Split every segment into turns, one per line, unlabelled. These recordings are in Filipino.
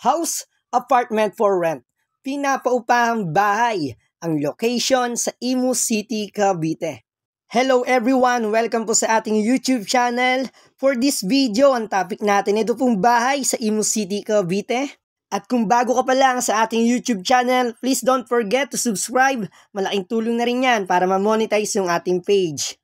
House Apartment for Rent, pinapaupahang bahay, ang location sa Imu City, Cavite. Hello everyone! Welcome po sa ating YouTube channel. For this video, ang topic natin ito pong bahay sa Imu City, Cavite. At kung bago ka pa lang sa ating YouTube channel, please don't forget to subscribe. Malaking tulong na rin yan para ma-monetize yung ating page.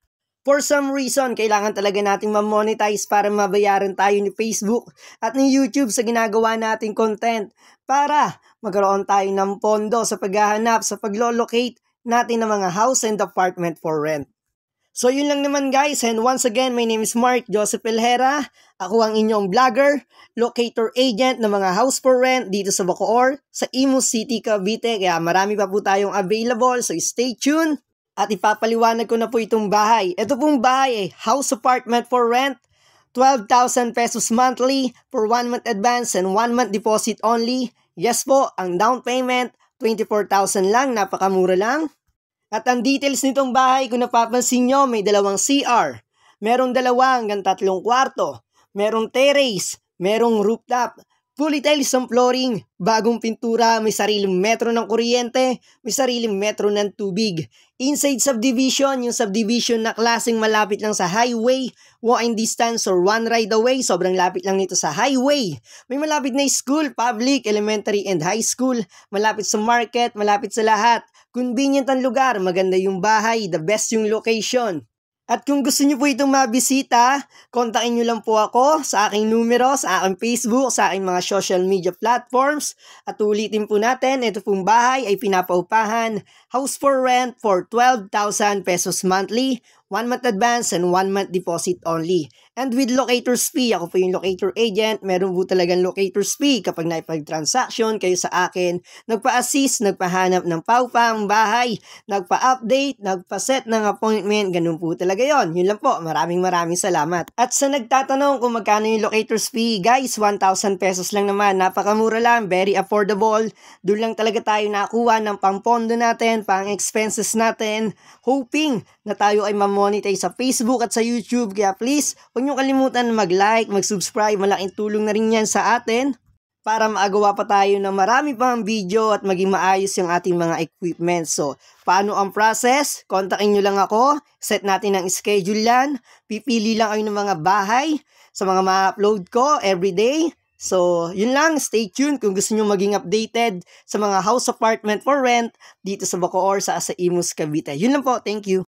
For some reason, kailangan talaga nating ma-monetize para mabayaran tayo ni Facebook at ni YouTube sa ginagawa nating content para magkaroon tayo ng pondo sa paghahanap, sa paglo-locate natin ng mga house and apartment for rent. So yun lang naman guys and once again my name is Mark Joseph Elhera. Ako ang inyong vlogger, locator agent ng mga house for rent dito sa Bacoor, sa Imus City, Cavite. Kaya marami pa po tayong available so stay tuned. At ipapaliwanag ko na po itong bahay. Ito pong bahay eh, house apartment for rent. 12,000 pesos monthly for 1 month advance and 1 month deposit only. Yes po, ang down payment, 24,000 lang, napakamura lang. At ang details nitong bahay, kung napapansin nyo, may dalawang CR. Merong dalawa hanggang tatlong kwarto. Merong terrace. Merong rooftop. Fully tiles ang flooring, bagong pintura, may sariling metro ng kuryente, may sariling metro ng tubig. Inside subdivision, yung subdivision na klaseng malapit lang sa highway, walking distance or one ride away, sobrang lapit lang nito sa highway. May malapit na school, public, elementary and high school, malapit sa market, malapit sa lahat. Convenient ang lugar, maganda yung bahay, the best yung location. At kung gusto nyo po itong mabisita, kontakin nyo lang po ako sa aking numero, sa aking Facebook, sa aking mga social media platforms. At ulitin po natin, ito pong bahay ay pinapaupahan, house for rent for 12,000 pesos monthly, one month advance and one month deposit only. And with locator's fee, ako po yung locator agent, meron po talagang locator's fee kapag naipag-transaction kayo sa akin. Nagpa-assist, nagpahanap ng paupang bahay, nagpa-update, nagpa-set ng appointment, ganun po talaga yon. Yun lang po, maraming maraming salamat. At sa nagtatanong kung magkano yung locator's fee, guys, 1,000 pesos lang naman. Napakamura lang, very affordable. Doon lang talaga tayo nakuha ng pampondo natin, pang expenses natin, hoping na tayo ay mamonetize sa Facebook at sa YouTube. Kaya please, Huwag niyong kalimutan mag-like, mag-subscribe, malaking tulong na rin yan sa atin para maagawa pa tayo ng marami pang video at maging maayos yung ating mga equipment. So, paano ang process? Kontakin nyo lang ako, set natin ang schedule yan, pipili lang kayo ng mga bahay sa mga ma-upload ko everyday. So, yun lang. Stay tuned kung gusto nyo maging updated sa mga house apartment for rent dito sa Bacoor sa Asa Imus, Cavite. Yun lang po. Thank you.